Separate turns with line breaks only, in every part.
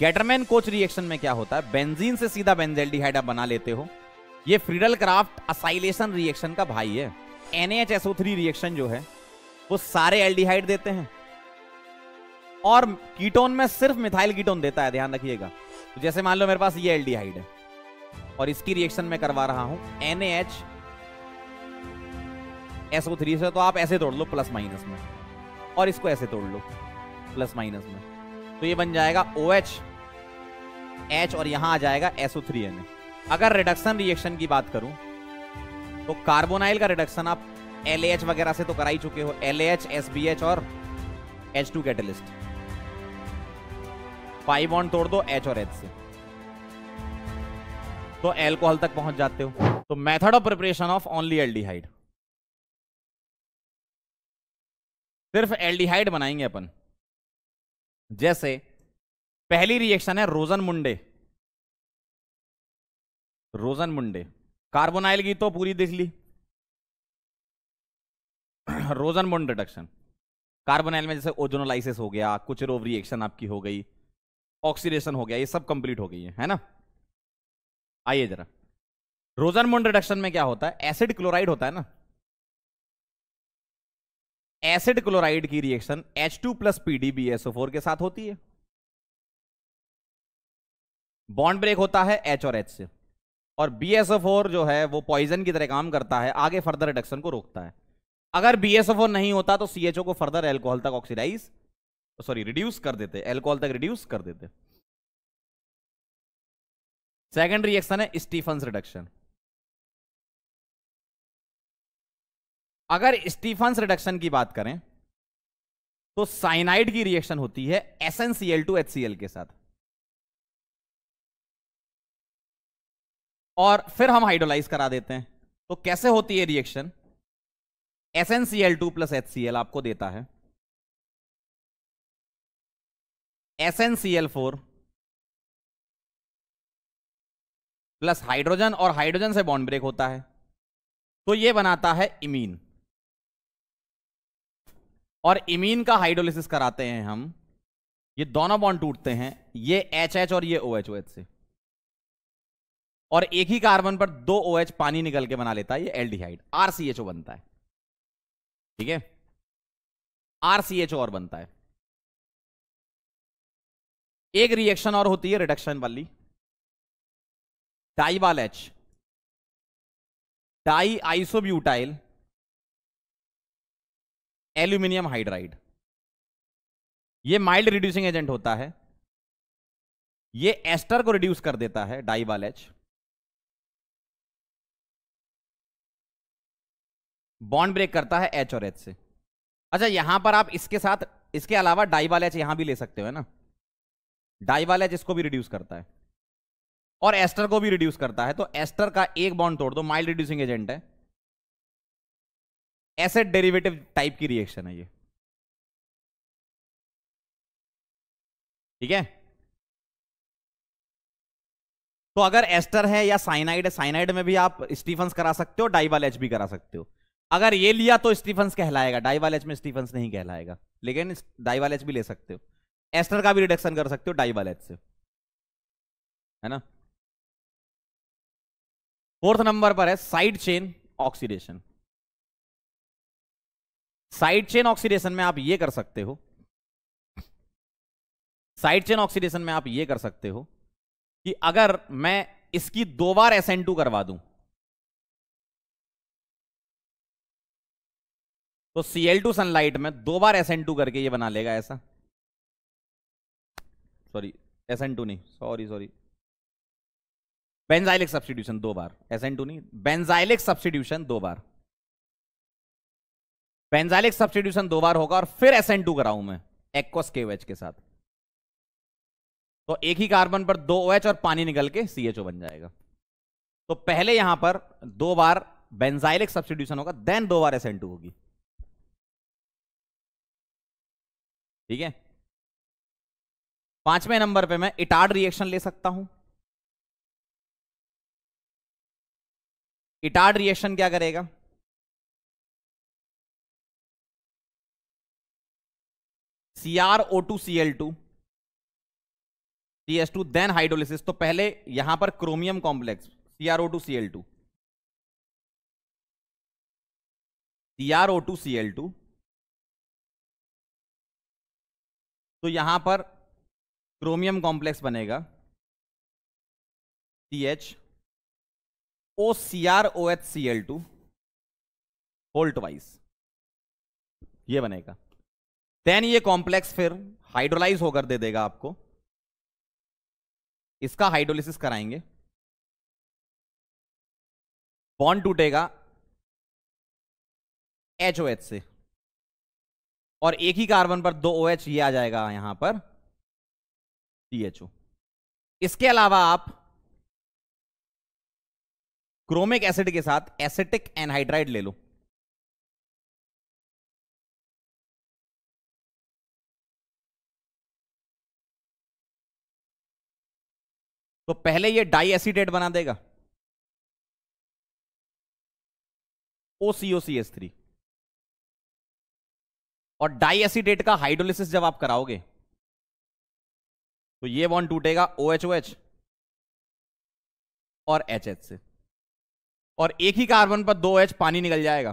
Gattermann Koch reaction में क्या होता है बेंजीन से सीधा बेंजेल्डिहाइड आप बना लेते हो ये फ्रीडल क्राफ्ट असाइलेशन रिएक्शन का भाई है NaHSO3 रिएक्शन जो है वो सारे एल्डिहाइड देते हैं और कीटोन में सिर्फ मिथाइल कीटोन देता है ध्यान रखिएगा तो जैसे मान लो मेरे पास ये एल्डिहाइड है और इसकी रिएक्शन में करवा रहा हूं एसओ थ्री से तो आप ऐसे तोड़ लो प्लस माइनस में और इसको ऐसे तोड़ लो प्लस माइनस में तो ये बन जाएगा ओ OH, एच और यहां आ जाएगा SO3N अगर रिडक्शन रिएक्शन की बात करूं तो कार्बोनाइल का रिडक्शन आप एल वगैरह से तो करा ही चुके हो L H S B H और H two catalyst five on तोड़ दो एच और एच से तो एल्कोहल तक पहुंच जाते हो तो method of preparation of only aldehyde सिर्फ एल्डिहाइड बनाएंगे अपन जैसे पहली रिएक्शन है रोजन मुंडे रोजन मुंडे कार्बोनाइल की तो पूरी देख ली रोजन मुंड रिडक्शन कार्बोनाइल में जैसे ओजोनोलाइसिस हो गया कुछ रोव रिएक्शन आपकी हो गई ऑक्सीडेशन हो गया ये सब कंप्लीट हो गई है है ना आइए जरा रोजन मुंड रिडक्शन में क्या होता है एसिड क्लोराइड होता है ना एसिड क्लोराइड की reaction H two plus PDBSO के साथ होती है बॉन्ड ब्रेक होता है H और H से और BSO4 जो है वो पॉइजन की तरह काम करता है आगे फर्दर रिडक्शन को रोकता है अगर BSO4 नहीं होता तो CHO को फर्दर एल्कोहल तक ऑक्सीडाइज सॉरी रिड्यूस कर देते एल्कोहल तक रिड्यूस कर देते सेकेंड रिएक्शन है स्टीफन रिडक्शन अगर स्टीफन रिडक्शन की बात करें तो साइनाइड की रिएक्शन होती है S N C L two H C L के साथ और फिर हम हाइड्रोलाइज करा देते हैं तो कैसे होती है reaction S N C L two plus H C L आपको देता है S N C L four plus hydrogen और हाइड्रोजन से बॉन्ड ब्रेक होता है तो ये बनाता है इमीन और इमीन का हाइड्रोलिसिस कराते हैं हम ये दोनों बॉन्ड टूटते हैं ये एच एच और ये ओ एच ओ एच से और एक ही कार्बन पर दो ओ एच पानी निकल के बना लेता है ये एल्डिहाइड आरसीएचओ बनता है ठीक है आरसीएचओ और बनता है एक रिएक्शन और होती है रिडक्शन वाली DIBAL H di isobutyl aluminium hydride ये माइल्ड रिड्यूसिंग एजेंट होता है ये एस्टर को रिड्यूस कर देता है डाइवाल एच बॉन्ड ब्रेक करता है एच और एच से अच्छा यहां पर आप इसके साथ इसके अलावा डाइवाल एच यहां भी ले सकते हो ना डाइवाल एच इसको भी रिड्यूस करता है और एस्टर को भी रिड्यूस करता है तो एस्टर का एक बॉन्ड तोड़ दो माइल्ड रिड्यूसिंग एजेंट है एसेट डेरिवेटिव टाइप की रिएक्शन है ये ठीक है तो अगर एस्टर है या साइनाइड है साइनाइड में भी आप स्टीफन करा सकते हो डाइवाल एच भी करा सकते हो अगर ये लिया तो स्टीफन कहलाएगा डाइवाल एच में स्टीफन नहीं कहलाएगा लेकिन डाइवाल एच भी ले सकते हो एस्टर का भी रिडक्शन कर सकते हो डाइवाल एच से है ना फोर्थ नंबर पर है side chain oxidation side chain oxidation में आप ये कर सकते हो साइड चेन ऑक्सीडेशन में आप ये कर सकते हो कि अगर मैं इसकी दो बार एस एन टू करवा दूं तो सी एल टू सनलाइट में दो बार एस एन टू करके ये बना लेगा ऐसा सॉरी एस एन टू नहीं सॉरी सॉरी बेंजाइलिक सब्सटीट्यूशन दो बार एस एन टू नहीं बेंजाइलिक सब्सटीट्यूशन दो बार पेंजालिक सब्सटीट्यूशन दो बार होगा और फिर एस एन टू कराऊ में एक्वस के एच के साथ तो एक ही कार्बन पर दो ओ एच और पानी निकल के सी एच ओ बन जाएगा तो पहले यहां पर दो बार बेंजाइलिक सब्सटीट्यूशन होगा देन दो बार एस एन टू होगी ठीक है पांचवें नंबर पे मैं इटार्ड रिएक्शन ले सकता हूं इटार्ड रिएक्शन क्या करेगा C R O two C L two C S two then hydrolysis तो पहले यहां पर chromium complex C R O two C L two C R O two C L two तो यहां पर क्रोमियम कॉम्प्लेक्स बनेगा C H O C R O H C L two होल्ट वाइज ये बनेगा देन ये कॉम्प्लेक्स फिर हाइड्रोलाइज होकर दे देगा आपको इसका हाइड्रोलिसिस कराएंगे बॉन्ड टूटेगा एच ओ एच से और एक ही कार्बन पर दो ओ एच ये आ जाएगा यहां पर ओ इसके अलावा आप क्रोमिक एसिड के साथ एसिटिक एनहाइड्राइड ले लो तो पहले ये डाई एसिडेट बना देगा ओसीओसीएस थ्री और डाई एसिडेट का हाइड्रोलिसिस जब आप कराओगे तो ये बॉन्ड टूटेगा ओ एच ओ एच और एच एच से और एक ही कार्बन पर दो एच पानी निकल जाएगा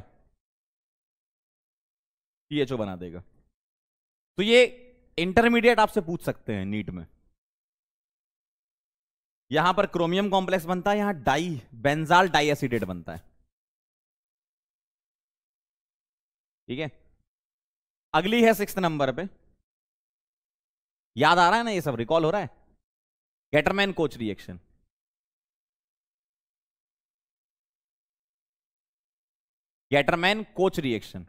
पीएचओ बना देगा तो ये इंटरमीडिएट आपसे पूछ सकते हैं नीट में यहां पर क्रोमियम कॉम्प्लेक्स बनता है यहां डाई बेंजाल डाइएसिडेट बनता है ठीक है अगली है सिक्स नंबर पे याद आ रहा है ना ये सब रिकॉल हो रहा है Gattermann Koch reaction Gattermann Koch reaction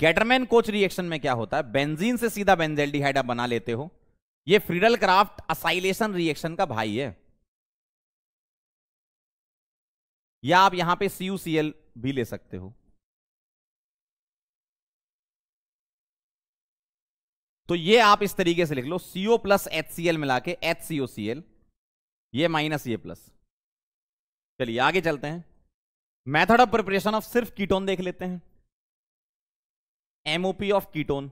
Gattermann Koch reaction में क्या होता है बेंजीन से सीधा बेंजेल्डिहाइड आप बना लेते हो ये फ्रीडल क्राफ्ट असाइलेशन रिएक्शन का भाई है या आप यहां पे सीयूसीएल भी ले सकते हो तो ये आप इस तरीके से लिख लो CO plus H C L मिला के एच सीओ सी एल ये माइनस ये प्लस चलिए आगे चलते हैं मेथड ऑफ प्रिपरेशन ऑफ सिर्फ कीटोन देख लेते हैं एमओपी ऑफ कीटोन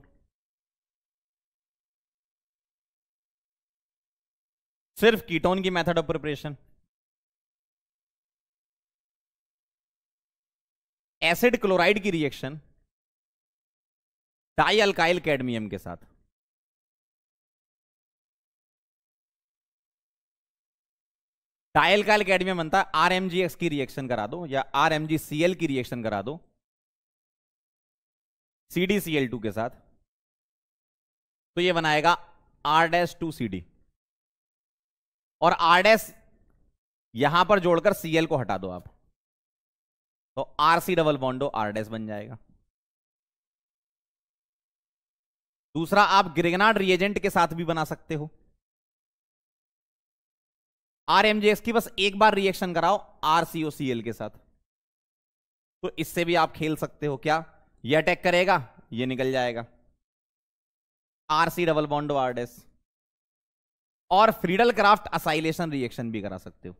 सिर्फ कीटोन की method of preparation acid chloride की रिएक्शन डाई अल्काइल कैडमियम के साथ डाइल्काइल कैडमियम बनता है आर की रिएक्शन करा दो या आर की रिएक्शन करा दो सी के साथ तो ये बनाएगा R dash two C D और आर यहां पर जोड़कर सीएल को हटा दो आप तो R C double bond O R बन जाएगा दूसरा आप ग्रेगनाड रिएजेंट के साथ भी बना सकते हो आर एमजेएस की बस एक बार रिएक्शन कराओ आर सीओसीएल के साथ तो इससे भी आप खेल सकते हो क्या ये अटैक करेगा ये निकल जाएगा R C double bond O R और फ्रीडल क्राफ्ट असाइलेशन रिएक्शन भी करा सकते हो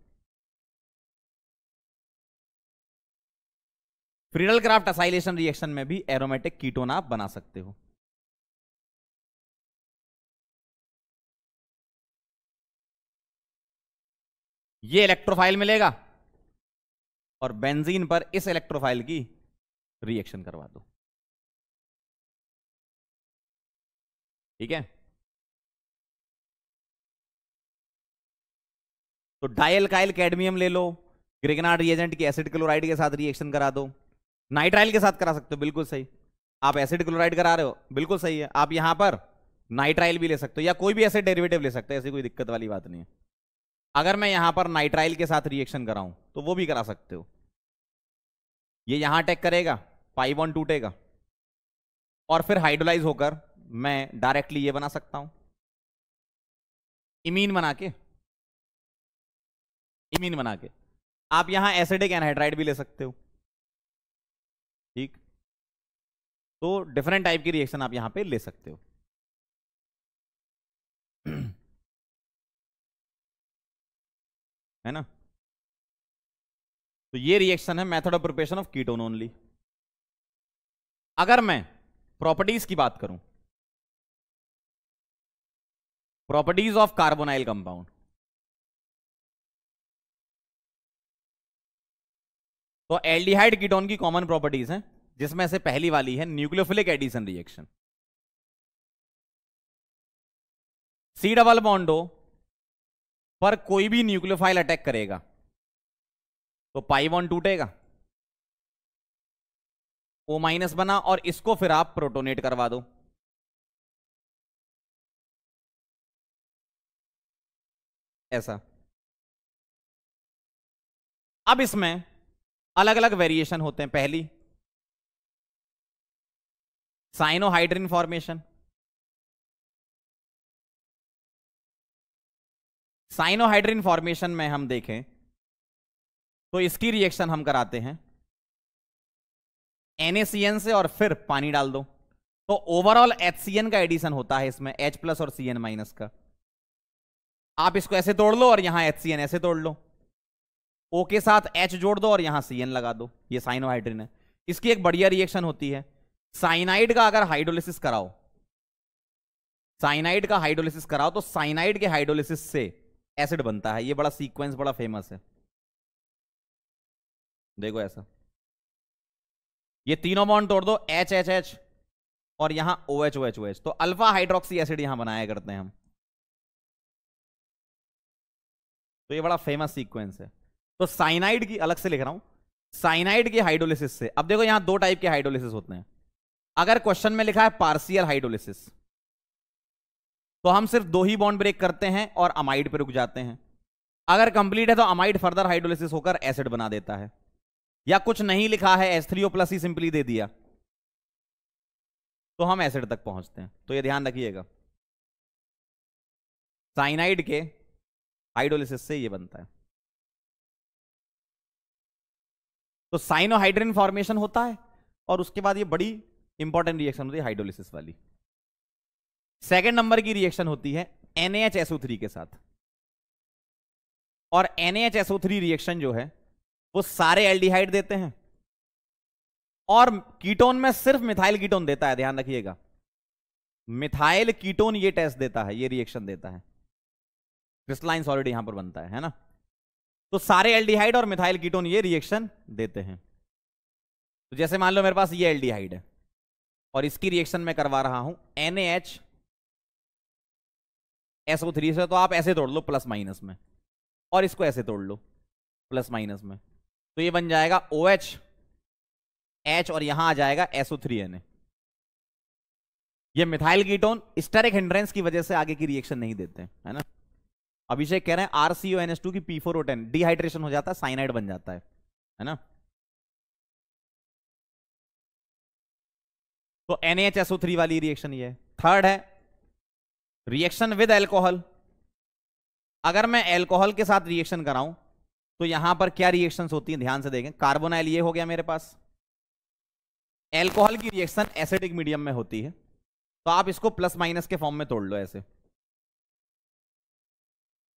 फ्रीडल क्राफ्ट असाइलेशन रिएक्शन में भी एरोमेटिक कीटोन आप बना सकते हो ये इलेक्ट्रोफाइल मिलेगा और बेंजीन पर इस इलेक्ट्रोफाइल की रिएक्शन करवा दो ठीक है तो डायल काइल कैडमियम ले लो ग्रेगनाट रिएजेंट की एसिड क्लोराइड के साथ रिएक्शन करा दो नाइट्राइल के साथ करा सकते हो बिल्कुल सही आप एसिड क्लोराइड करा रहे हो बिल्कुल सही है आप यहाँ पर नाइट्राइल भी ले सकते हो या कोई भी ऐसे डेरिवेटिव ले सकते हो ऐसी कोई दिक्कत वाली बात नहीं है अगर मैं यहाँ पर नाइट्राइल के साथ रिएक्शन कराऊं तो वो भी करा सकते हो ये यह यहाँ अटैक करेगा पाई वन टूटेगा और फिर हाइड्रोलाइज होकर मैं डायरेक्टली ये बना सकता हूं इमीन बना के इमीन बना के आप यहां एसिडिक एनहाइड्राइड भी ले सकते हो ठीक तो डिफरेंट टाइप की रिएक्शन आप यहां पे ले सकते हो है ना तो ये रिएक्शन है method of preparation of ketone only अगर मैं प्रॉपर्टीज की बात करूं प्रॉपर्टीज ऑफ कार्बोनाइल कंपाउंड तो एल्डिहाइड कीटोन की कॉमन प्रॉपर्टीज हैं जिसमें से पहली वाली है nucleophilic addition reaction C double bond O पर कोई भी न्यूक्लियोफाइल अटैक करेगा तो पाई बॉन्ड टूटेगा ओ माइनस बना और इसको फिर आप प्रोटोनेट करवा दो ऐसा अब इसमें अलग अलग वेरिएशन होते हैं पहली साइनोहाइड्रिन फॉर्मेशन साइनोहाइड्रिन फॉर्मेशन में हम देखें तो इसकी रिएक्शन हम कराते हैं एनएसीएन से और फिर पानी डाल दो तो ओवरऑल एचसीएन का एडिशन होता है इसमें एच प्लस और सीएन माइनस का आप इसको ऐसे तोड़ लो और यहां एचसीएन ऐसे तोड़ लो ओ के साथ एच जोड़ दो और यहां सी एन लगा दो ये साइनोहाइड्रिन है इसकी एक बढ़िया रिएक्शन होती है साइनाइड का अगर हाइड्रोलिसिस कराओ साइनाइड का हाइड्रोलिसिस कराओ तो साइनाइड के हाइड्रोलिसिस से एसिड बनता है ये बड़ा सीक्वेंस बड़ा फेमस है देखो ऐसा ये तीनों बॉन्ड तोड़ दो एच एच एच और यहां O H O H O H तो अल्फा हाइड्रोक्सी एसिड यहां बनाया करते हैं हम तो ये बड़ा फेमस सीक्वेंस है तो साइनाइड की अलग से लिख रहा हूं साइनाइड की हाइड्रोलिसिस से अब देखो यहां दो टाइप के हाइड्रोलिसिस होते हैं अगर क्वेश्चन में लिखा है पार्सियल हाइड्रोलिसिस तो हम सिर्फ दो ही बॉन्ड ब्रेक करते हैं और अमाइड पर रुक जाते हैं अगर कंप्लीट है तो अमाइड फर्दर हाइड्रोलिसिस होकर एसिड बना देता है या कुछ नहीं लिखा है एस थ्री ओ प्लस ही सिंपली दे दिया तो हम एसिड तक पहुंचते हैं तो ये ध्यान रखिएगा साइनाइड के हाइड्रोलिसिस से ये बनता है तो साइनोहाइड्रिन फॉर्मेशन होता है और उसके बाद ये बड़ी इंपॉर्टेंट रिएक्शन होती है हाइड्रोलिसिस वाली सेकेंड नंबर की रिएक्शन होती है NaHSO3 के साथ और NaHSO3 रिएक्शन जो है वो सारे एल्डिहाइड देते हैं और कीटोन में सिर्फ मिथाइल कीटोन देता है ध्यान रखिएगा मिथाइल कीटोन ये टेस्ट देता है ये रिएक्शन देता है क्रिस्टलाइन सॉलिड यहां पर बनता है है ना तो सारे एल्डिहाइड और मिथाइल कीटोन ये रिएक्शन देते हैं तो जैसे मान लो मेरे पास ये एल्डिहाइड है और इसकी रिएक्शन मैं करवा रहा हूं एच एसओ थ्री से तो आप ऐसे तोड़ लो प्लस माइनस में और इसको ऐसे तोड़ लो प्लस माइनस में तो ये बन जाएगा ओ OH, एच और यहां आ जाएगा एसओ थ्री एन ये मिथाइल कीटोन स्टेरिक हिंड्रेंस की वजह से आगे की रिएक्शन नहीं देते है ना अभिषेक कह रहे हैं आरसीओ एन एस टू की P four O ten dehydration हो जाता है साइनाइड बन जाता है है ना तो थ्री वाली रिएक्शन ये है थर्ड है रिएक्शन विद एल्कोहल अगर मैं एल्कोहल के साथ रिएक्शन कराऊं तो यहां पर क्या रिएक्शंस होती हैं ध्यान से देखें कार्बोनाइल ये हो गया मेरे पास एल्कोहल की रिएक्शन एसिडिक मीडियम में होती है तो आप इसको प्लस माइनस के फॉर्म में तोड़ लो ऐसे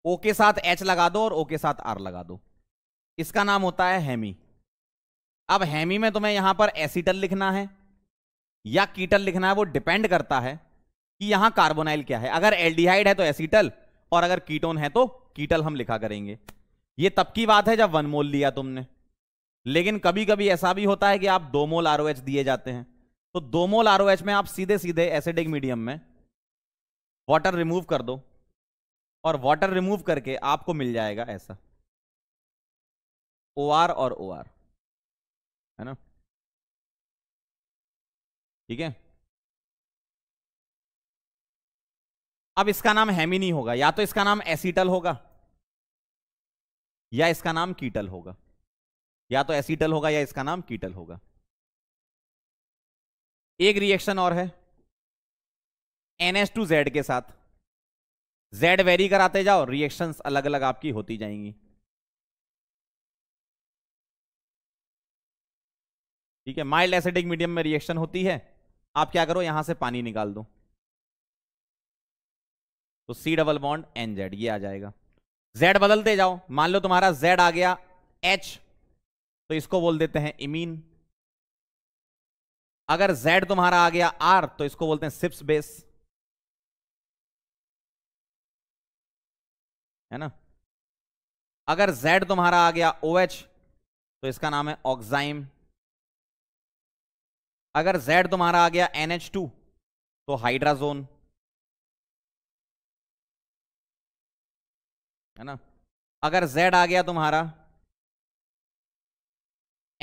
ओ के साथ एच लगा दो और ओ के साथ आर लगा दो इसका नाम होता है हैमी अब हैमी में तुम्हें यहां पर एसिटल लिखना है या कीटल लिखना है वो डिपेंड करता है कि यहां कार्बोनाइल क्या है अगर एल्डिहाइड है तो एसिटल और अगर कीटोन है तो कीटल हम लिखा करेंगे ये तब की बात है जब वन मोल लिया तुमने लेकिन कभी कभी ऐसा भी होता है कि आप दो मोल आर दिए जाते हैं तो दो मोल आर में आप सीधे सीधे एसिडिक मीडियम में वाटर रिमूव कर दो और वाटर रिमूव करके आपको मिल जाएगा ऐसा ओ आर और ओ आर है ना ठीक है अब इसका नाम हेमिनी होगा या तो इसका नाम एसीटल होगा या इसका नाम कीटल होगा या तो एसीटल होगा या इसका नाम कीटल होगा एक रिएक्शन और है एनएस टू जेड के साथ जेड वेरी कराते जाओ रिएक्शंस अलग अलग आपकी होती जाएंगी ठीक है माइल्ड एसिडिक मीडियम में रिएक्शन होती है आप क्या करो यहां से पानी निकाल दो तो C double bond N Z ये आ जाएगा जेड बदलते जाओ मान लो तुम्हारा जेड आ गया एच तो इसको बोल देते हैं इमीन अगर जेड तुम्हारा आ गया आर तो इसको बोलते हैं सिप्स बेस है ना अगर Z तुम्हारा आ गया OH तो इसका नाम है ऑक्साइम अगर Z तुम्हारा आ गया NH2 तो हाइड्राजोन है ना अगर Z आ गया तुम्हारा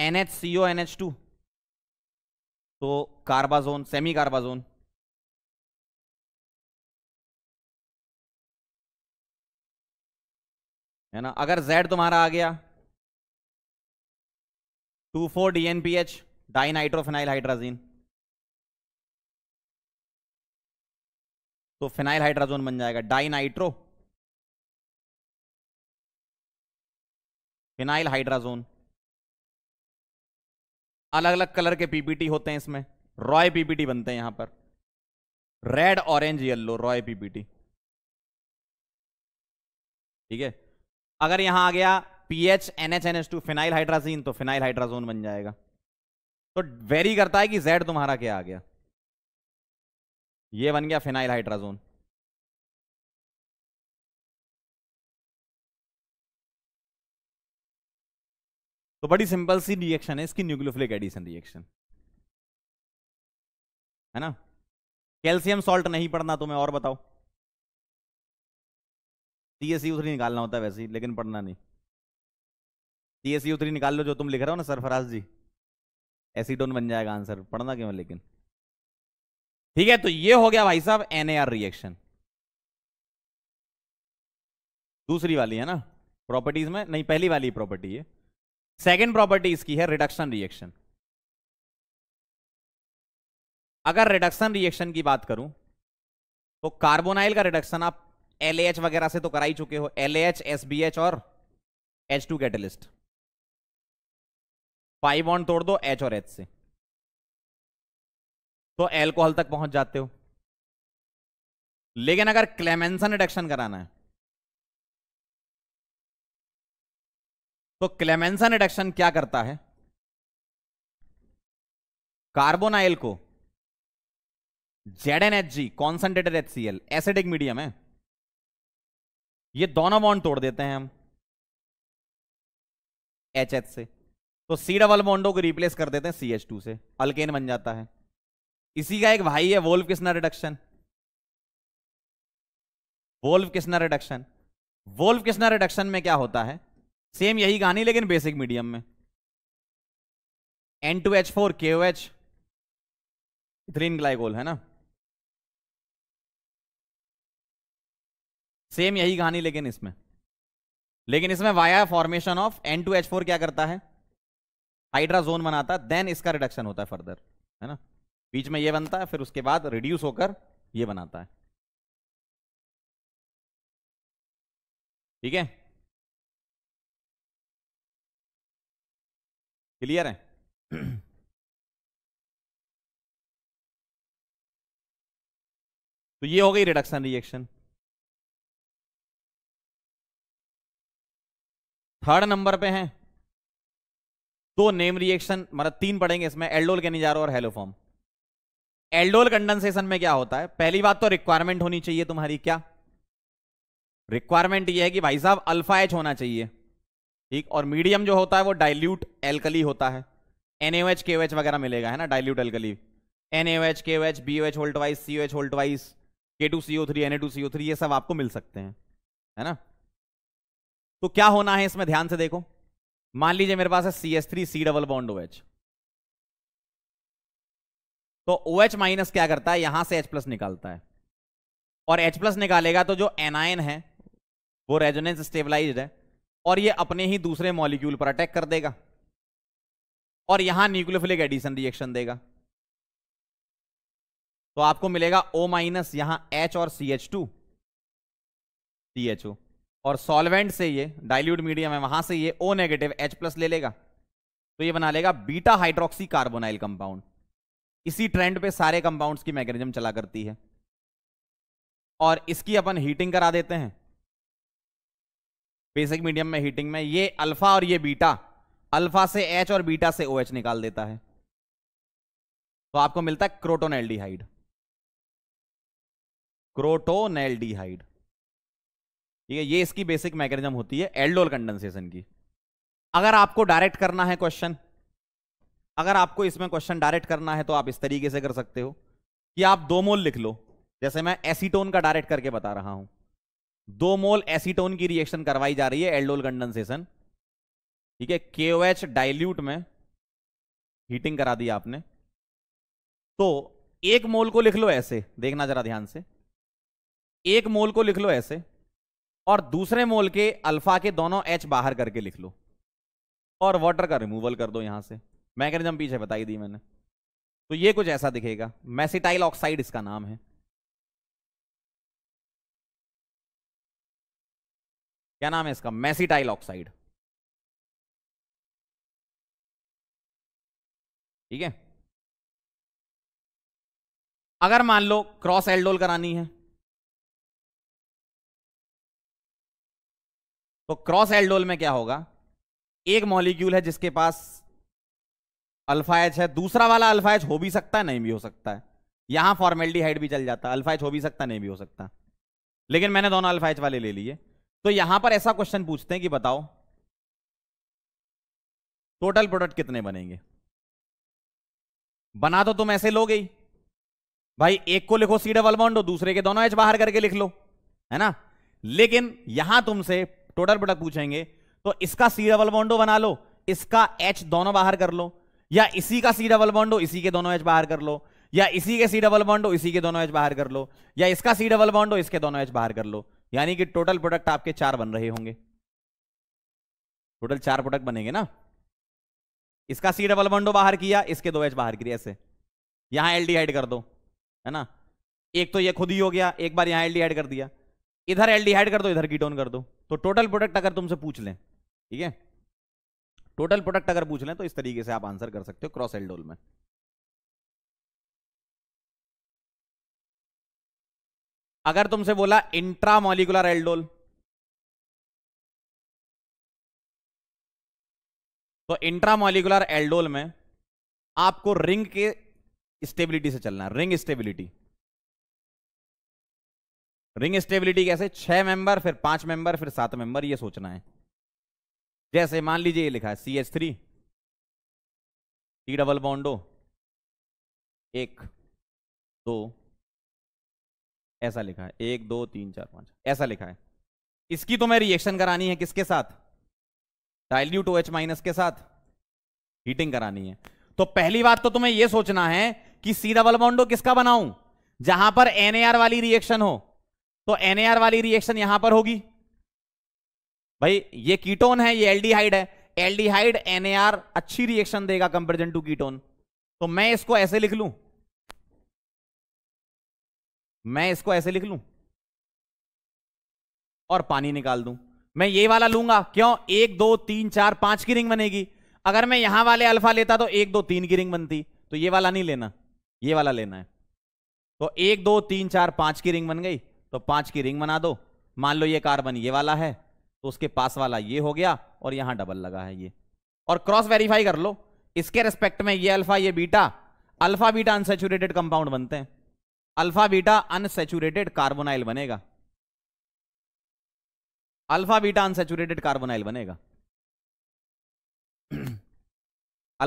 NHCO NH2 तो कार्बाजोन सेमी कार्बाजोन है ना अगर Z तुम्हारा आ गया two four D N P H dinitrophenyl hydrazine तो फिनाइल हाइड्राजोन बन जाएगा नाइट्रो फिनाइल हाइड्राजोन अलग अलग कलर के पीपीटी होते हैं इसमें रॉय पीपीटी बनते हैं यहां पर रेड ऑरेंज येलो रॉय पीपीटी ठीक है अगर यहां आ गया PH NH NH two phenyl hydrazine तो फिनाइल हाइड्राजोन बन जाएगा तो वेरी करता है कि जेड तुम्हारा क्या आ गया ये बन गया फिनाइल हाइड्राजोन तो बड़ी सिंपल सी रिएक्शन है इसकी न्यूक्लियोफिलिक एडिशन रिएक्शन है ना कैल्शियम सॉल्ट नहीं पड़ना तुम्हें और बताओ टी एस सी निकालना होता है वैसे ही लेकिन पढ़ना नहीं सी e एस निकाल लो जो तुम लिख रहे हो ना सरफराज जी एसीडोन बन जाएगा आंसर पढ़ना क्यों लेकिन ठीक है तो ये हो गया भाई साहब एनएआर रिएक्शन दूसरी वाली है ना प्रॉपर्टीज में नहीं पहली वाली प्रॉपर्टी है सेकंड प्रॉपर्टी इसकी है रिडक्शन रिएक्शन अगर रिडक्शन रिएक्शन की बात करूं तो कार्बोनाइल का रिडक्शन आप एल वगैरह से तो करा ही चुके हो L H S B H और H two catalyst five bond तोड़ दो एच और एच से तो एल्कोहल तक पहुंच जाते हो लेकिन अगर क्लेमेंसन रिडक्शन कराना है तो क्लेमेंसन रिडक्शन क्या करता है कार्बोनाइल को Z N H G concentrated H C L acidic medium है ये दोनों बॉन्ड तोड़ देते हैं हम एच एच से तो सी डबल बॉन्डो को रिप्लेस कर देते हैं सी एच टू से अल्केन बन जाता है इसी का एक भाई है Wolff Kishner reduction Wolff Kishner reduction Wolff Kishner reduction में क्या होता है सेम यही कहानी लेकिन बेसिक मीडियम में N two H four K O H glycol है ना सेम यही कहानी लेकिन इसमें लेकिन इसमें via formation of N two H four क्या करता है हाइड्राजोन बनाता है देन इसका रिडक्शन होता है फर्दर है ना बीच में ये बनता है फिर उसके बाद रिड्यूस होकर ये बनाता है ठीक है क्लियर है तो ये हो गई रिडक्शन रिएक्शन थर्ड नंबर पे हैं दो नेम रिएक्शन मतलब तीन पढ़ेंगे इसमें एल्डोल के निजारो और हेलोफॉर्म एल्डोल कंडेंसेशन में क्या होता है पहली बात तो रिक्वायरमेंट होनी चाहिए तुम्हारी क्या रिक्वायरमेंट ये है कि भाई साहब अल्फा एच होना चाहिए ठीक और मीडियम जो होता है वो डाइल्यूट एल्कली होता है एनएच के वगैरह मिलेगा है ना डाइल्यूट एल्कली एनएच के एच बी एच होल्टवाइस सी एच होल्टवाइस K two C O three N A two C O three ये सब आपको मिल सकते हैं है ना तो क्या होना है इसमें ध्यान से देखो मान लीजिए मेरे पास है C S three C double bond O H तो ओ एच माइनस क्या करता है यहां से एच प्लस निकालता है और एच प्लस निकालेगा तो जो एनायन है वो रेजोनेंस स्टेबलाइज है और ये अपने ही दूसरे मॉलिक्यूल पर अटैक कर देगा और यहां न्यूक्लियोफिलिक एडिशन रिएक्शन देगा तो आपको मिलेगा ओ माइनस यहां एच और C H two C H O और सॉल्वेंट से ये डाइल्यूट मीडियम है वहां से ये ओ नेगेटिव एच प्लस ले लेगा तो ये बना लेगा बीटा हाइड्रोक्सी कार्बोनाइल कंपाउंड इसी ट्रेंड पे सारे कंपाउंड्स की मैकेनिज्म चला करती है और इसकी अपन हीटिंग करा देते हैं बेसिक मीडियम में हीटिंग में ये अल्फा और ये बीटा अल्फा से एच और बीटा से ओ OH निकाल देता है तो आपको मिलता है क्रोटोनेल्डिहाइड क्रोटोनेल्डिहाइड ठीक है ये इसकी बेसिक मैकेनिज्म होती है एल्डोल कंडेंसेशन की अगर आपको डायरेक्ट करना है क्वेश्चन अगर आपको इसमें क्वेश्चन डायरेक्ट करना है तो आप इस तरीके से कर सकते हो कि आप दो मोल लिख लो जैसे मैं एसीटोन का डायरेक्ट करके बता रहा हूं दो मोल एसीटोन की रिएक्शन करवाई जा रही है एल्डोल कंडेंसेशन ठीक है के डाइल्यूट में हीटिंग करा दी आपने तो एक मोल को लिख लो ऐसे देखना जरा ध्यान से एक मोल को लिख लो ऐसे और दूसरे मोल के अल्फा के दोनों एच बाहर करके लिख लो और वाटर का रिमूवल कर दो यहां से मैकेनिज्म पीछे बताई दी मैंने तो ये कुछ ऐसा दिखेगा मैसिटाइल ऑक्साइड इसका नाम है क्या नाम है इसका मैसिटाइल ऑक्साइड ठीक है अगर मान लो क्रॉस एल्डोल करानी है तो क्रॉस एल्डोल में क्या होगा एक मॉलिक्यूल है जिसके पास अल्फा एच है दूसरा वाला अल्फा एच हो भी सकता है नहीं भी हो सकता है यहां फॉर्मेल्डिहाइड भी चल जाता है अल्फा एच हो भी सकता नहीं भी हो सकता लेकिन मैंने दोनों अल्फा एच वाले ले लिए तो यहां पर ऐसा क्वेश्चन पूछते हैं कि बताओ टोटल प्रोडक्ट कितने बनेंगे बना तो तुम ऐसे लोगे ही भाई एक को लिखो सी डबल बॉन्ड दूसरे के दोनों एच बाहर करके लिख लो है ना लेकिन यहां तुमसे टोटल प्रोडक्ट पूछेंगे तो इसका सी डबल बॉन्डो बना लो इसका एच दोनों बाहर कर लो या इसी का सी डबल बॉन्डो इसी के दोनों एच बाहर कर लो या इसी के सी डबल बॉन्डो इसी के दोनों एच बाहर कर लो या इसका सी डबल बॉन्डो इसके दोनों एच बाहर कर लो यानी कि टोटल प्रोडक्ट आपके चार बन रहे होंगे टोटल चार प्रोडक्ट बनेंगे ना इसका सी डबल बॉन्डो बाहर किया इसके दो एच बाहर किया ऐसे यहां एल कर दो है ना एक तो ये खुद ही हो गया एक बार यहां एल कर दिया इधर एल कर दो इधर कीटोन कर दो तो टोटल प्रोडक्ट अगर तुमसे पूछ लें ठीक है टोटल प्रोडक्ट अगर पूछ लें तो इस तरीके से आप आंसर कर सकते हो क्रॉस एल्डोल में अगर तुमसे बोला इंट्रामोलिकुलर एल्डोल तो इंट्रामोलिकुलर एल्डोल में आपको रिंग के स्टेबिलिटी से चलना है रिंग स्टेबिलिटी रिंग स्टेबिलिटी कैसे छह मेंबर फिर पांच मेंबर फिर सात मेंबर ये सोचना है जैसे मान लीजिए ये लिखा है C H three T double bond O एक दो ऐसा लिखा है एक दो तीन चार पांच ऐसा लिखा है इसकी तो मैं रिएक्शन करानी है किसके साथ डाइल्यूट ओ एच माइनस के साथ हीटिंग करानी है तो पहली बात तो तुम्हें यह सोचना है कि सी डबल बॉन्डो किसका बनाऊं जहां पर एनएआर वाली रिएक्शन हो तो एन वाली रिएक्शन यहां पर होगी भाई ये कीटोन है ये एल्डिहाइड है एल्डिहाइड एनएआर अच्छी रिएक्शन देगा कंपेरिजन टू कीटोन तो मैं इसको ऐसे लिख लू मैं इसको ऐसे लिख लू और पानी निकाल दू मैं ये वाला लूंगा क्यों एक दो तीन चार पांच की रिंग बनेगी अगर मैं यहां वाले अल्फा लेता तो एक दो तीन की रिंग बनती तो ये वाला नहीं लेना ये वाला लेना है तो एक दो तीन चार पांच की रिंग बन गई तो पांच की रिंग बना दो मान लो ये कार्बन ये वाला है तो उसके पास वाला ये हो गया और यहां डबल लगा है ये और क्रॉस वेरीफाई कर लो इसके रेस्पेक्ट में ये अल्फा ये beta alpha beta unsaturated compound बनते हैं अल्फा बीटा अनसेचुरेटेड कार्बोनाइल बनेगा अल्फा बीटा अनसेचुरेटेड कार्बोनाइल बनेगा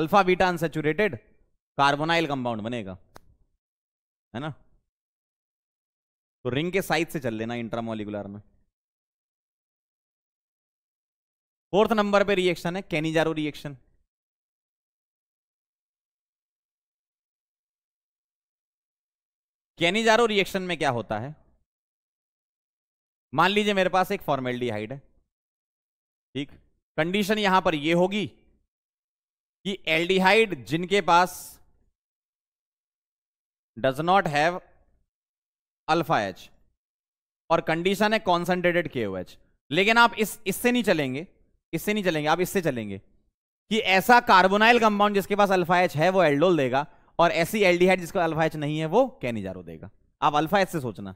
alpha beta unsaturated carbonyl compound बनेगा है ना तो रिंग के साइज से चल लेना इंट्रामोलिकुलर में फोर्थ नंबर पे रिएक्शन है कैनिजारो रिएक्शन कैनिजारो रिएक्शन में क्या होता है मान लीजिए मेरे पास एक फॉर्मेल्डिहाइड है ठीक कंडीशन यहां पर यह होगी कि एल्डिहाइड जिनके पास does not have alpha H और कंडीशन है कॉन्सेंट्रेटेड के एच लेकिन आप इस इससे नहीं चलेंगे इससे नहीं चलेंगे आप इससे चलेंगे कि ऐसा कार्बोनाइल कंपाउंड जिसके पास अल्फा एच है वो एल्डोल देगा और ऐसी एल्डिहाइड जिसको अल्फा एच नहीं है वो कैनिजारो देगा आप अल्फा एच से सोचना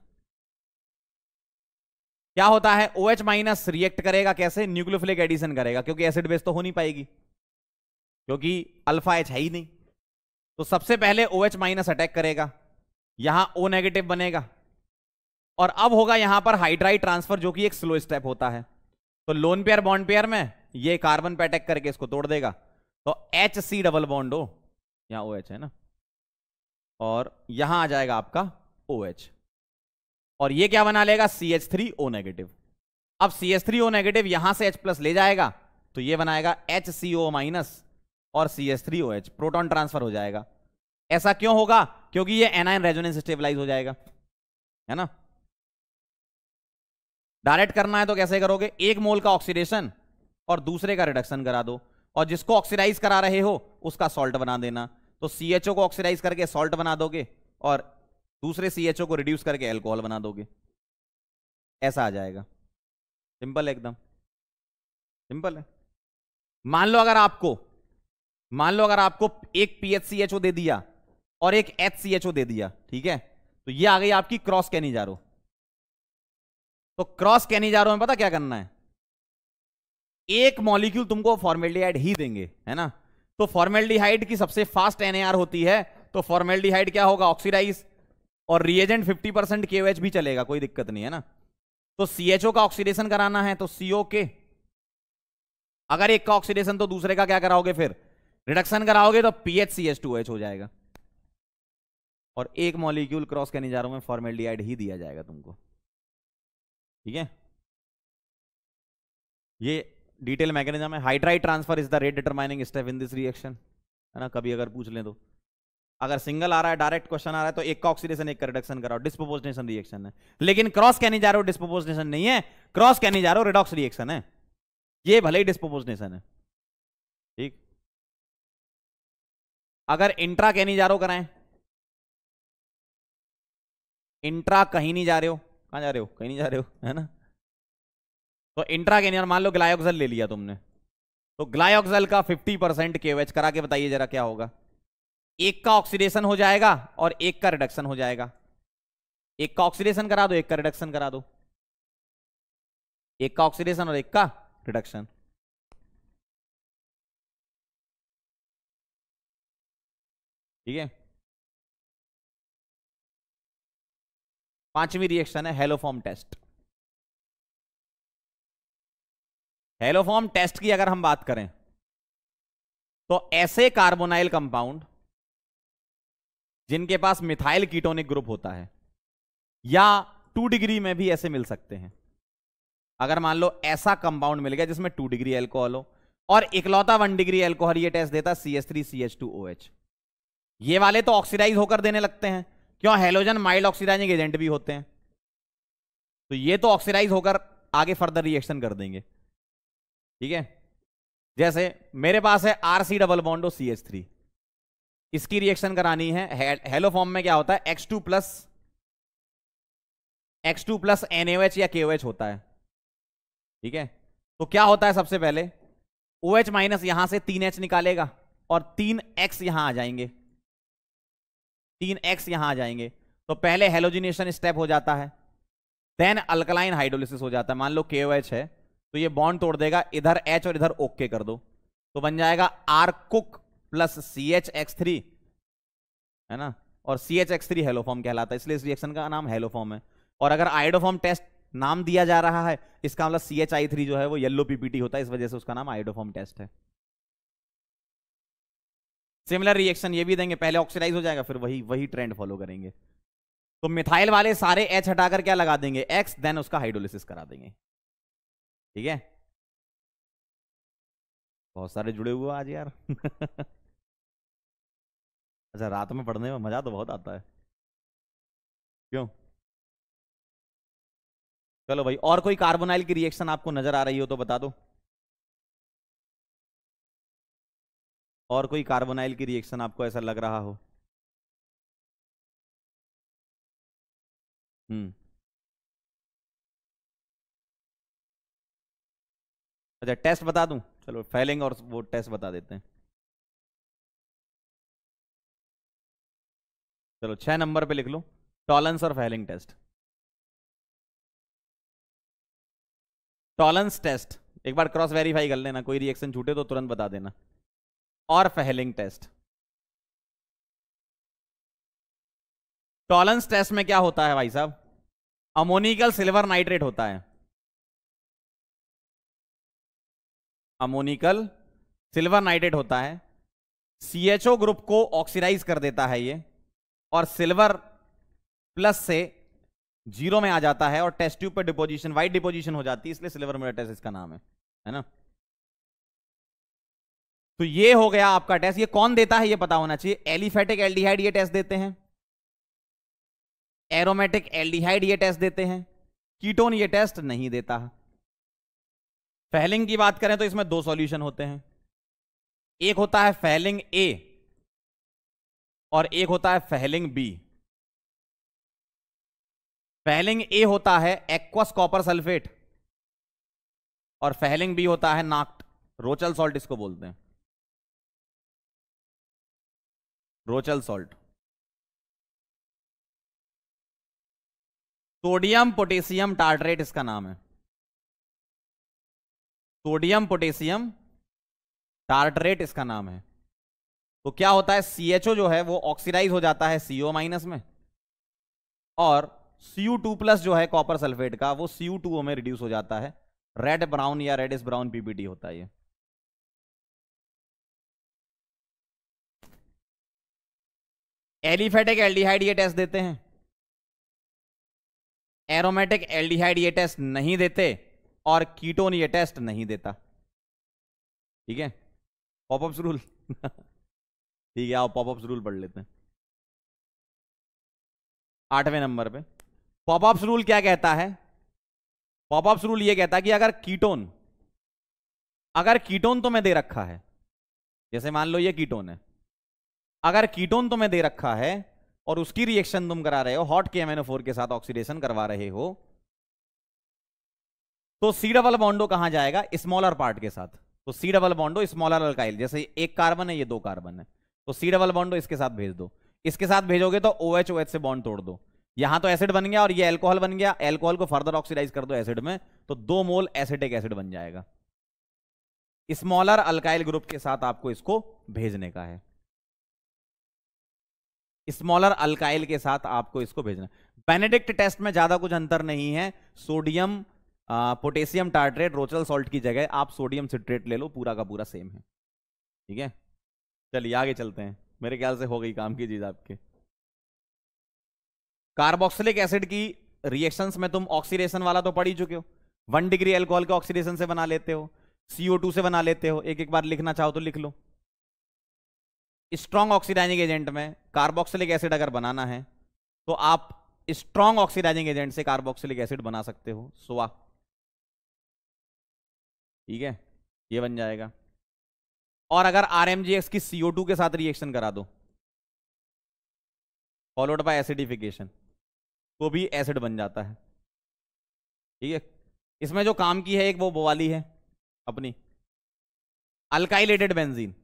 क्या होता है ओ एच माइनस रिएक्ट करेगा कैसे न्यूक्लियोफिलिक एडिशन करेगा क्योंकि एसिड बेस तो हो नहीं पाएगी क्योंकि अल्फा एच है ही नहीं तो सबसे पहले ओ एच माइनस अटैक करेगा यहां ओ नेगेटिव बनेगा और अब होगा यहां पर हाइड्राइड ट्रांसफर जो कि एक स्लो स्टेप होता है तो लोन पेयर बॉन्ड पेयर में ये कार्बन पे अटैक करके इसको तोड़ देगा तो H C double bond O यहां ओ OH है ना और यहां आ जाएगा आपका ओ OH. और ये क्या बना लेगा C H three O negative अब C H three O negative यहां से एच प्लस ले जाएगा तो ये बनाएगा एच सी ओ माइनस और C H three O H proton transfer हो जाएगा ऐसा क्यों होगा क्योंकि ये एनाइन रेजोनेंस स्टेबलाइज हो जाएगा है ना डायरेक्ट करना है तो कैसे करोगे एक मोल का ऑक्सीडेशन और दूसरे का रिडक्शन करा दो और जिसको ऑक्सीडाइज करा रहे हो उसका सॉल्ट बना देना तो सी को ऑक्सीडाइज करके सॉल्ट बना दोगे और दूसरे सी को रिड्यूस करके एल्कोहल बना दोगे ऐसा आ जाएगा सिंपल एकदम सिंपल है मान लो अगर आपको मान लो अगर आपको एक पीएचसीएचओ दे दिया और एक ओ दे दिया ठीक है तो ये आ गई आपकी क्रॉस कैनिजारो तो क्रॉस रहा में पता क्या करना है एक मॉलिक्यूल तुमको फॉर्मेल्डिहाइड ही देंगे है ना तो फॉर्मेल्डिहाइड की सबसे फास्ट एनएआर होती है तो फॉर्मेल्डिहाइड क्या होगा ऑक्सीडाइज और रिएजेंट 50 परसेंट के भी चलेगा कोई दिक्कत नहीं है ना तो सीएचओ का ऑक्सीडेशन कराना है तो सीओ के अगर एक का ऑक्सीडेशन तो दूसरे का क्या कराओगे फिर रिडक्शन कराओगे तो PH C H two H हो जाएगा और एक मॉलिक्यूल क्रॉस जा हूं में फॉर्मेल्डिहाइड ही दिया जाएगा तुमको ठीक है ये डिटेल मैकेनिज्म है hydride transfer is the rate determining step in this reaction है ना कभी अगर पूछ लें तो अगर सिंगल आ रहा है डायरेक्ट क्वेश्चन आ रहा है तो एक का ऑक्सीडेशन एक का रिडक्शन कराओ डिस्पोपोजनेशन रिएक्शन है लेकिन क्रॉस कहने जा रहे हो डिस्पोपोजनेशन नहीं है क्रॉस कहने जा रहे हो रिडॉक्स रिएक्शन है ये भले ही डिस्पोपोजनेशन है ठीक अगर इंट्रा कहने जा रहे हो कराएं इंट्रा कहीं नहीं जा रहे हो कहाँ जा रहे हो कहीं नहीं जा रहे हो है ना तो इंट्रागेनियर मान लो ग्लायोक्सल ले लिया तुमने तो ग्लायोक्सल का 50 परसेंट केवेच करा के बताइए जरा क्या होगा एक का ऑक्सीडेशन हो जाएगा और एक का रिडक्शन हो जाएगा एक का ऑक्सीडेशन करा दो एक का रिडक्शन करा दो एक का ऑक्सीडेशन और एक का रिडक्शन ठीक है पांचवी रिएक्शन है हेलोफॉर्म टेस्ट हेलोफॉर्म टेस्ट की अगर हम बात करें तो ऐसे कार्बोनाइल कंपाउंड जिनके पास मिथाइल कीटोनिक ग्रुप होता है या टू डिग्री में भी ऐसे मिल सकते हैं अगर मान लो ऐसा कंपाउंड मिल गया जिसमें टू डिग्री एल्कोहल हो और इकलौता वन डिग्री एल्कोहल ये टेस्ट देता C S three C H two O H ये वाले तो ऑक्सीडाइज होकर देने लगते हैं क्यों हेलोजन माइल्ड ऑक्सीडाइजिंग एजेंट भी होते हैं तो ये तो ऑक्सीडाइज होकर आगे फर्दर रिएक्शन कर देंगे ठीक है जैसे मेरे पास है R C double bond O C H three इसकी रिएक्शन करानी है हेलो फॉर्म में क्या होता है X two plus X two plus N या के एच होता है ठीक है तो क्या होता है सबसे पहले ओ एच माइनस यहां से तीन एच निकालेगा और तीन एक्स यहां आ जाएंगे तीन एक्स यहां आ जाएंगे तो पहले हेलोजिनेशन स्टेप हो जाता है देन अल्कलाइन हाइड्रोलिसिस हो जाता है मान लो के है तो ये बॉन्ड तोड़ देगा इधर एच और इधर ओके okay कर दो तो बन जाएगा आर कुक plus C H X three है ना और C H X three haloform कहलाता है इसलिए इस रिएक्शन का नाम हेलोफॉर्म है और अगर आइडोफॉर्म टेस्ट नाम दिया जा रहा है इसका मतलब सी एच आई थ्री जो है वो येलो पीपीटी होता है इस वजह से उसका नाम आइडोफॉर्म टेस्ट है सिमिलर रिएक्शन ये भी देंगे पहले ऑक्सीडाइज हो जाएगा फिर वही वही ट्रेंड फॉलो करेंगे तो मिथाइल वाले सारे एच हटाकर क्या लगा देंगे एक्स देन उसका हाइड्रोलिसिस करा देंगे ठीक है बहुत सारे जुड़े हुए आज यार अच्छा रात में पढ़ने में मजा तो बहुत आता है क्यों चलो भाई और कोई कार्बोनाइल की रिएक्शन आपको नजर आ रही हो तो बता दो और कोई कार्बोनाइल की रिएक्शन आपको ऐसा लग रहा हो हम्म अच्छा टेस्ट बता दूं चलो फैलिंग और वो टेस्ट बता देते हैं चलो छह नंबर पे लिख लो टॉलेंस और फैलिंग टेस्ट टॉलेंस टेस्ट एक बार क्रॉस वेरीफाई कर लेना कोई रिएक्शन छूटे तो तुरंत बता देना और फेहलिंग टेस्ट टॉलेंस टेस्ट में क्या होता है भाई साहब अमोनिकल सिल्वर नाइट्रेट होता है अमोनिकल सिल्वर नाइट्रेट होता है सीएचओ ग्रुप को ऑक्सीडाइज कर देता है ये और सिल्वर प्लस से जीरो में आ जाता है और टेस्ट ट्यूब पर डिपोजिशन वाइट डिपोजिशन हो जाती है इसलिए सिल्वर मेरा टेस्ट इसका नाम है है ना तो ये हो गया आपका टेस्ट ये कौन देता है ये पता होना चाहिए एलिफेटिक एल्डिहाइड ये टेस्ट देते हैं एरोमेटिक एल्डिहाइड ये टेस्ट देते हैं कीटोन ये टेस्ट नहीं देता फैलिंग की बात करें तो इसमें दो सॉल्यूशन होते हैं एक होता है फैलिंग ए और एक होता है फैलिंग बी फैलिंग ए होता है एक्वस कॉपर सल्फेट और फैलिंग बी होता है नाक्ट रोचल सॉल्ट इसको बोलते हैं Rochelle salt sodium potassium tartrate इसका नाम है सोडियम पोटेशियम टार्ट्रेट इसका नाम है तो क्या होता है सीएचओ जो है वो ऑक्सीडाइज हो जाता है सीओ माइनस में और सीयू टू प्लस जो है कॉपर सल्फेट का वो सीयू टू में रिड्यूस हो जाता है रेड ब्राउन या रेडिस ब्राउन पीपीटी होता है एलिफेटिक एल्डिहाइड ये टेस्ट देते हैं एरोमेटिक एल्डिहाइड ये टेस्ट नहीं देते और कीटोन ये टेस्ट नहीं देता ठीक है पॉपअप्स रूल ठीक है आओ पॉपअप्स रूल पढ़ लेते हैं आठवें नंबर पे पॉपअप्स रूल क्या कहता है पॉपअप्स रूल ये कहता है कि अगर कीटोन अगर कीटोन तो मैं दे रखा है जैसे मान लो ये कीटोन है अगर कीटोन तुम्हें दे रखा है और उसकी रिएक्शन तुम करा रहे हो हॉट के एमएनओ के साथ ऑक्सीडेशन करवा रहे हो तो सी डबल बॉन्डो कहां जाएगा स्मॉलर पार्ट के साथ तो C double bond O smaller alkyl जैसे एक कार्बन है ये दो कार्बन है तो सी डबल बॉन्डो इसके साथ भेज दो इसके साथ भेजोगे तो ओ एच ओ एच से बॉन्ड तोड़ दो यहां तो एसिड बन गया और ये एल्कोहल बन गया एल्कोहल को फर्दर ऑक्सीडाइज कर दो एसिड में तो दो मोल एसिटिक एसिड बन जाएगा स्मॉलर अल्काइल ग्रुप के साथ आपको इसको भेजने का है स्मॉलर अल्काइल के साथ आपको इसको भेजना बेनेडिक्ट टेस्ट में ज्यादा कुछ अंतर नहीं है sodium potassium tartrate Rochelle salt की जगह आप सोडियम सिट्रेट ले लो पूरा का पूरा सेम है ठीक है चलिए आगे चलते हैं मेरे ख्याल से हो गई काम की चीज आपके कार्बोक्सिलिक एसिड की रिएक्शन में तुम ऑक्सीडेशन वाला तो पढ़ ही चुके हो वन डिग्री एल्कोहल के ऑक्सीडेशन से बना लेते हो सीओ टू से बना लेते हो एक एक बार लिखना चाहो तो लिख लो स्ट्रॉन्ग ऑक्सीडाइजिंग एजेंट में कार्बोक्सिलिक एसिड अगर बनाना है तो आप स्ट्रॉन्ग ऑक्सीडाइजिंग एजेंट से कार्बोक्सिलिक एसिड बना सकते हो सुवा ठीक है ये बन जाएगा और अगर आर की सीओ के साथ रिएक्शन करा दो फॉलोड बाय एसिडिफिकेशन तो भी एसिड बन जाता है ठीक है इसमें जो काम की है एक वो बवाली है अपनी अल्काइलेटेड बेंजीन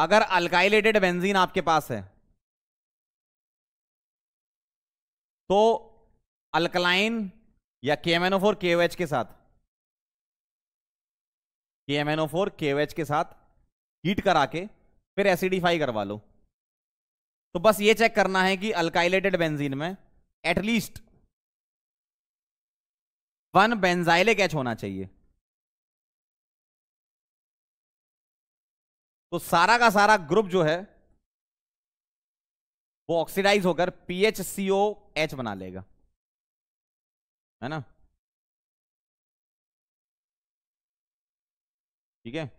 अगर अल्काइलेटेड बेंजीन आपके पास है तो अल्कलाइन या K M N O four K H के साथ K M N O four K H के साथ हीट करा के फिर एसिडिफाई करवा लो तो बस ये चेक करना है कि अल्काइलेटेड बेंजीन में एटलीस्ट वन बेंजाइलिक एच होना चाहिए तो सारा का सारा ग्रुप जो है वो ऑक्सीडाइज होकर पी एच एच बना लेगा है ना ठीक है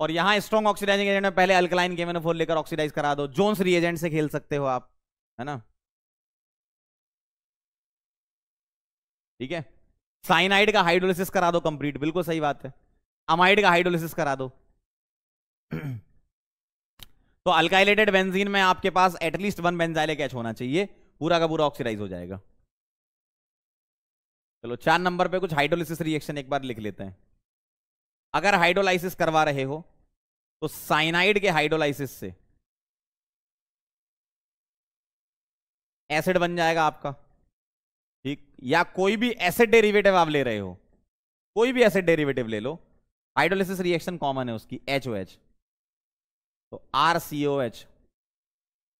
और यहां स्ट्रॉन्ग ऑक्सीडाइजिंग एजेंट में पहले अल्कलाइन फोर लेकर ऑक्सीडाइज करा दो जोन्स रिएजेंट से खेल सकते हो आप है ना ठीक है साइनाइड का हाइड्रोलिसिस करा दो कंप्लीट बिल्कुल सही बात है अमाइड का हाइड्रोलिसिस करा दो तो अल्काइलेटेड बेंजीन में आपके पास एटलीस्ट वन बेंजाइलिक कैच होना चाहिए पूरा का पूरा ऑक्सीडाइज हो जाएगा चलो चार नंबर पे कुछ हाइड्रोलिसिस रिएक्शन एक बार लिख लेते हैं अगर हाइड्रोलाइसिस करवा रहे हो तो साइनाइड के हाइड्रोलाइसिस से एसिड बन जाएगा आपका ठीक या कोई भी एसिड डेरिवेटिव आप ले रहे हो कोई भी एसिड डेरिवेटिव ले लो आइडोलिसिस रिएक्शन कॉमन है उसकी एच ओ एच तो R C O H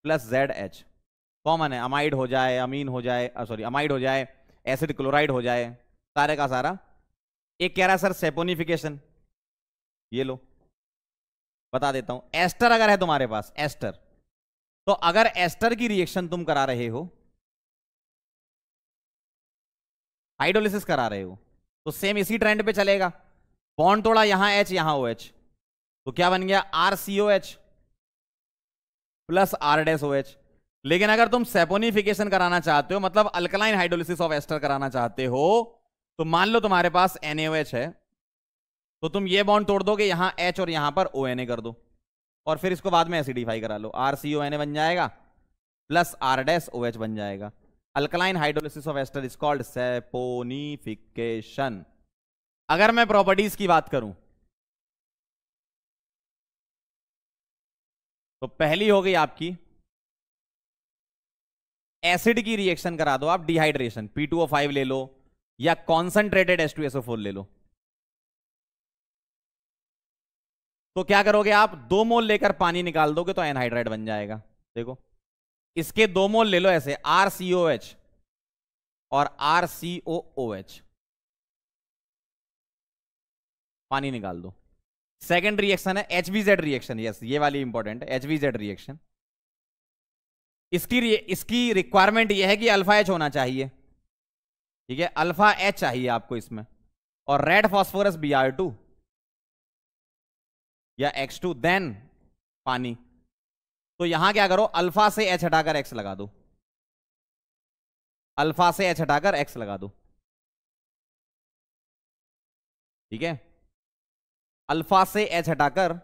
plus Z H common है अमाइड हो जाए अमीन हो जाए सॉरी अमाइड हो जाए एसिड क्लोराइड हो जाए सारे का सारा एक कह रहा है सर सेपोनिफिकेशन ये लो बता देता हूं एस्टर अगर है तुम्हारे पास एस्टर तो अगर एस्टर की रिएक्शन तुम करा रहे हो हाइड्रोलिसिस करा रहे हो तो सेम इसी ट्रेंड पे चलेगा बॉन्ड तोड़ा यहां एच यहां ओ एच तो क्या बन गया R C O H plus R dash O H लेकिन अगर तुम सेपोनिफिकेशन कराना चाहते हो मतलब अल्कलाइन हाइड्रोलिसिस ऑफ एस्टर कराना चाहते हो तो मान लो तुम्हारे पास एनएच है तो तुम ये बॉन्ड तोड़ दोगे यहां एच और यहां पर ओ कर दो और फिर इसको बाद में एसिडिफाई करा लो are C O N A बन जाएगा plus R dash O H बन जाएगा alkaline hydrolysis of ester is called saponification अगर मैं प्रॉपर्टीज की बात करूं तो पहली हो गई आपकी एसिड की रिएक्शन करा दो आप dehydration P two O five ले लो या concentrated S two SO four ले लो तो क्या करोगे आप दो मोल लेकर पानी निकाल दोगे तो एनहाइड्राइड बन जाएगा देखो इसके दो मोल ले लो ऐसे आर सी ओ एच और R C O O H पानी निकाल दो सेकेंड रिएक्शन है H B Z reaction yes ये वाली इंपॉर्टेंट है एच बी जेड रिएक्शन इसकी इसकी रिक्वायरमेंट ये है कि अल्फा एच होना चाहिए ठीक है अल्फा एच चाहिए आपको इसमें और red phosphorus B R two या एक्स टू देन पानी तो यहां क्या करो अल्फा से एच हटाकर एक्स लगा दो अल्फा से एच हटाकर एक्स लगा दो ठीक है अल्फा से एच हटाकर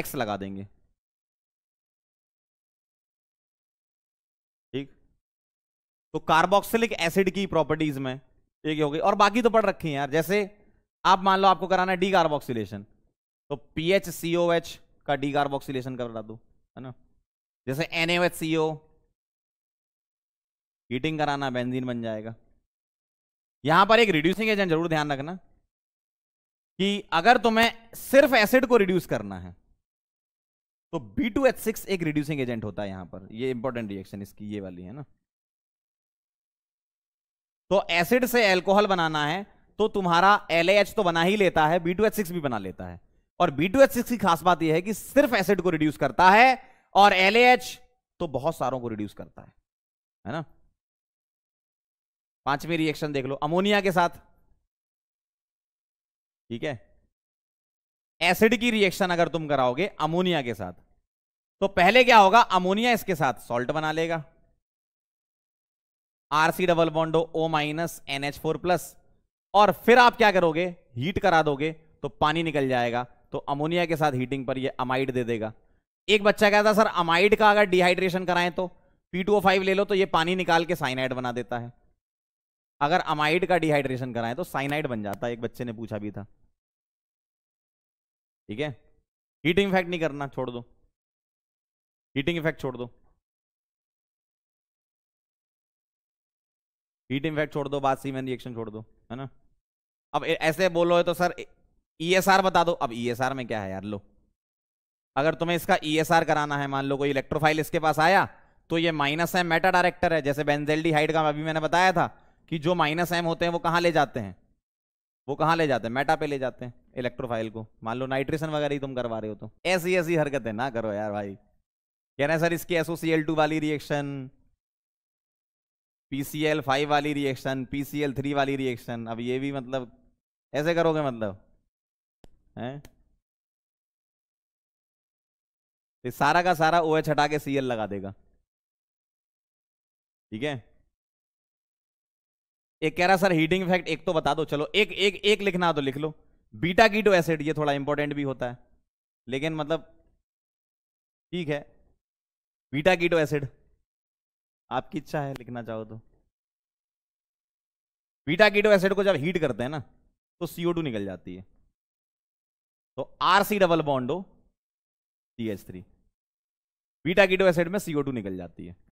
एक्स लगा देंगे ठीक तो कार्बोक्सिलिक एसिड की प्रॉपर्टीज में एक हो गई और बाकी तो पढ़ रखी है यार जैसे आप मान लो आपको कराना है डी कार्बोक्सिलेशन तो P H C O H का डी कार्बोक्सिलेशन करा दो है ना जैसे N H C O heating कराना बेंजीन बन जाएगा यहां पर एक रिड्यूसिंग एजेंट जरूर ध्यान रखना कि अगर तुम्हें सिर्फ एसिड को रिड्यूस करना है तो बी टू एच सिक्स एक रिड्यूसिंग एजेंट होता है यहां पर ये इंपॉर्टेंट रिएक्शन इसकी ये वाली है ना तो एसिड से एल्कोहल बनाना है तो तुम्हारा एल तो बना ही लेता है बी टू एच सिक्स भी बना लेता है और बी टू एच सिक्स की खास बात यह है कि सिर्फ एसिड को रिड्यूस करता है और एल तो बहुत सारों को रिड्यूस करता है है ना पांचवी रिएक्शन देख लो अमोनिया के साथ ठीक है एसिड की रिएक्शन अगर तुम कराओगे अमोनिया के साथ तो पहले क्या होगा अमोनिया इसके साथ सॉल्ट बना लेगा RC double bond O O minus N H four plus और फिर आप क्या करोगे हीट करा दोगे तो पानी निकल जाएगा तो अमोनिया के साथ हीटिंग पर ये अमाइड दे देगा एक बच्चा कहता सर अमाइड का अगर डिहाइड्रेशन कराएं तो पी ले लो तो ये पानी निकाल के साइनाइड बना देता है अगर अमाइड का डिहाइड्रेशन कराएं तो साइनाइड बन जाता है एक बच्चे ने पूछा भी था ठीक है हीटिंग इफेक्ट नहीं करना छोड़ दो हीटिंग इफेक्ट छोड़ दो हीट इफेक्ट छोड़ दो सी सीमेन रिएक्शन छोड़ दो है ना अब ऐसे बोलो तो सर ईएसआर e बता दो अब ईएसआर e में क्या है यार लो अगर तुम्हें इसका ईएसआर e कराना है मान लो कोई इलेक्ट्रोफाइल इसके पास आया तो ये माइनस है मेटा डायरेक्टर है जैसे बेंजेल हाइड का अभी मैंने बताया था कि जो माइनस एम होते हैं वो कहाँ ले जाते हैं वो कहाँ ले जाते हैं मेटा पे ले जाते हैं इलेक्ट्रोफाइल को मान लो नाइट्रेशन वगैरह ही तुम करवा रहे हो तो ऐसी ऐसी हरकतें ना करो यार भाई कह रहे हैं सर इसकी एसओसीएल टू वाली रिएक्शन पीसीएल फाइव वाली रिएक्शन पीसीएल थ्री वाली रिएक्शन अब ये भी मतलब ऐसे करोगे मतलब हैं तो सारा का सारा ओ एच हटा के सीएल लगा देगा ठीक है एक कह रहा सर हीटिंग इफेक्ट एक तो बता दो चलो एक एक एक लिखना तो लिख लो बीटा कीटो एसिड ये थोड़ा इंपॉर्टेंट भी होता है लेकिन मतलब ठीक है बीटा कीटो एसिड आपकी इच्छा है लिखना चाहो तो बीटा कीटो एसिड को जब हीट करते हैं ना तो सीओ टू निकल जाती है तो R C double bond O C H three beta keto acid में सीओ टू निकल जाती है